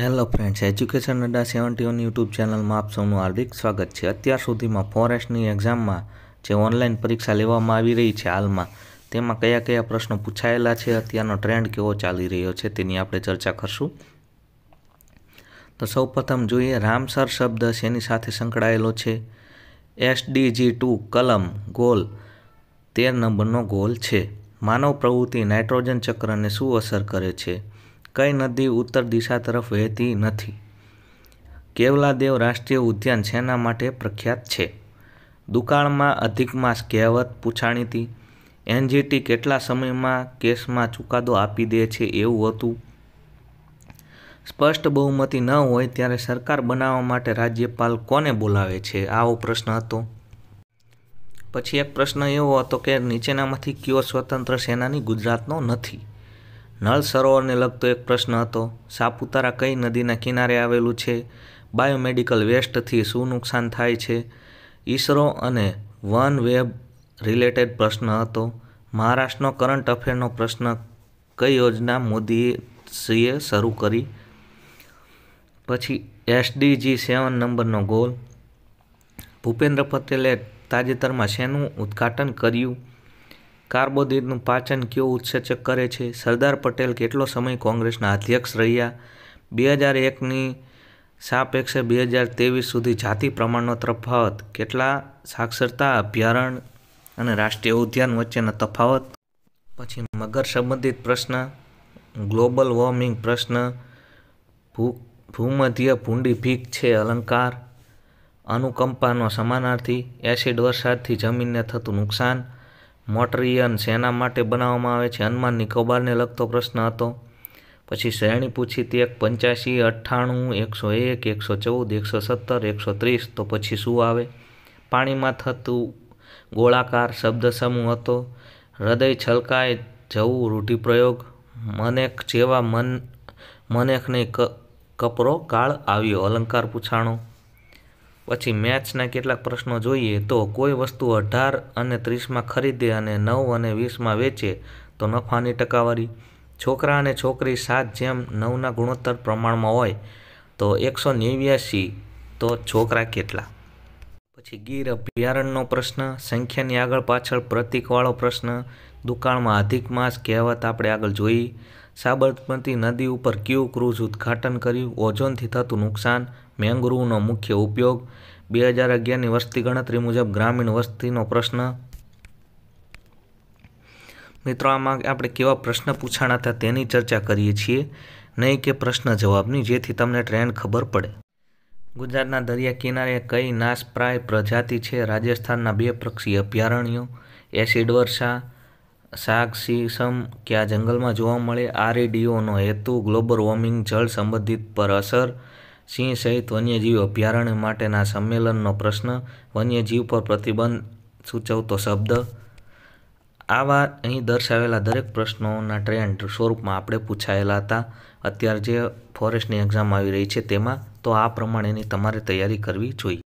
hello friends education Adda seventy one YouTube ચેનલમાં આપ સૌનું હાર્દિક સ્વાગત છે અત્યાર સુધીમાં ફોરેસ્ટની એક્ઝામમાં જે ઓનલાઈન પરીક્ષા લેવામાં આવી રહી છે હાલમાં તેમાં કયા કયા પ્રશ્નો પૂછાયેલા છે અત્યારનો ટ્રેન્ડ કેવો ચાલી રહ્યો છે તેની આપણે ચર્ચા કરશું તો સૌ પ્રથમ જોઈએ રામસર શબ્દ શેની સાથે સંકળાયેલો છે એસડીજી ટુ કલમ ગોલ તેર નંબરનો ગોલ છે માનવ પ્રવૃત્તિ નાઇટ્રોજન ચક્રને શું અસર કરે છે કઈ નદી ઉત્તર દિશા તરફ વહેતી નથી કેવલાદેવ રાષ્ટ્રીય ઉદ્યાન શેના માટે પ્રખ્યાત છે દુકાળમાં અધિક માસ કહેવત પૂછાણીતી એનજીટી કેટલા સમયમાં કેસમાં ચુકાદો આપી દે છે એવું હતું સ્પષ્ટ બહુમતી ન હોય ત્યારે સરકાર બનાવવા માટે રાજ્યપાલ કોને બોલાવે છે આવો પ્રશ્ન હતો પછી એક પ્રશ્ન એવો હતો કે નીચેનામાંથી કયો સ્વતંત્ર સેનાની ગુજરાતનો નથી નળ સરોવરને લગતો એક પ્રશ્ન હતો સાપુતારા કઈ નદીના કિનારે આવેલું છે બાયોમેડિકલ વેસ્ટથી શું નુકસાન થાય છે ઈસરો અને વન વેબ રિલેટેડ પ્રશ્ન હતો મહારાષ્ટ્રનો કરંટ અફેરનો પ્રશ્ન કઈ યોજના મોદીએ શરૂ કરી પછી એસડીજી સેવન નંબરનો ગોલ ભૂપેન્દ્ર પટેલે તાજેતરમાં શેનું ઉદ્ઘાટન કર્યું કાર્બોદિતનું પાચન કયો ઉત્સેચક કરે છે સરદાર પટેલ કેટલો સમય કોંગ્રેસના અધ્યક્ષ રહ્યા બે હજાર એકની સાપેક્ષે બે હજાર ત્રેવીસ સુધી જાતિ પ્રમાણનો તફાવત કેટલા સાક્ષરતા અભયારણ્ય અને રાષ્ટ્રીય ઉદ્યાન વચ્ચેનો તફાવત પછી મગર સંબંધિત પ્રશ્ન ગ્લોબલ વોર્મિંગ પ્રશ્ન ભૂ ભૂમધ્ય ભૂંડી ભીક છે અલંકાર અનુકંપાનો સમાનાર્થી એસિડ વરસાદથી જમીનને થતું નુકસાન મોટરિયન શેના માટે બનાવવામાં આવે છે હનુમાનની નિકોબારને લગતો પ્રશ્ન હતો પછી શ્રેણી પૂછી તે એક પંચ્યાસી અઠ્ઠાણું એકસો એક એકસો ચૌદ એકસો સત્તર એકસો ત્રીસ તો પછી શું આવે પાણીમાં થતું ગોળાકાર શબ્દ સમૂહ હતો હૃદય છલકાય જવું રૂઢિપ્રયોગ મનેખ જેવા મન મનેખને ક કપરો કાળ આવ્યો અલંકાર પૂછાણો પછી મેથ્સના કેટલાક પ્રશ્નો જોઈએ તો કોઈ વસ્તુ અઢાર અને ત્રીસમાં ખરીદે અને નવ અને વીસમાં વેચે તો નફાની ટકાવારી છોકરા અને છોકરી સાત જેમ નવના ગુણોત્તર પ્રમાણમાં હોય તો એકસો નેવ્યાસી તો છોકરા કેટલા પછી ગીર અભયારણ્યનો પ્રશ્ન સંખ્યાની આગળ પાછળ પ્રતિકવાળો પ્રશ્ન દુકાળમાં અધિક માસ કહેવત આપણે આગળ જોઈ સાબરમતી નદી ઉપર ક્યુ ક્રૂઝ ઉદ્ઘાટન કર્યું ઓઝોનથી થતું નુકસાન મેંગ્રુવનો મુખ્ય ઉપયોગ બે હજાર અગિયારની વસ્તી ગણતરી મુજબ ગ્રામીણ વસ્તીનો પ્રશ્ન મિત્રો આમાં આપણે કેવા પ્રશ્ન પૂછાણા હતા તેની ચર્ચા કરીએ છીએ નહીં કે પ્રશ્ન જવાબની જેથી તમને ટ્રેન્ડ ખબર પડે ગુજરાતના દરિયા કિનારે કઈ નાશપ્રાય પ્રજાતિ છે રાજસ્થાનના બે પક્ષી અભયારણ્યો એસિડ વર્ષા શાક સીસમ કે આ જંગલમાં જોવા મળે આરએડીઓનો હેતુ ગ્લોબલ વોર્મિંગ જળ સંબંધિત પર અસર સિંહ સહિત વન્યજીવ અભયારણ્ય માટેના સંમેલનનો પ્રશ્ન વન્યજીવ પર પ્રતિબંધ સૂચવતો શબ્દ આવા અહીં દર્શાવેલા દરેક પ્રશ્નોના ટ્રેન્ડ સ્વરૂપમાં આપણે પૂછાયેલા હતા અત્યારે જે ફોરેસ્ટની એક્ઝામ આવી રહી છે તેમાં તો આ પ્રમાણેની તમારે તૈયારી કરવી જોઈએ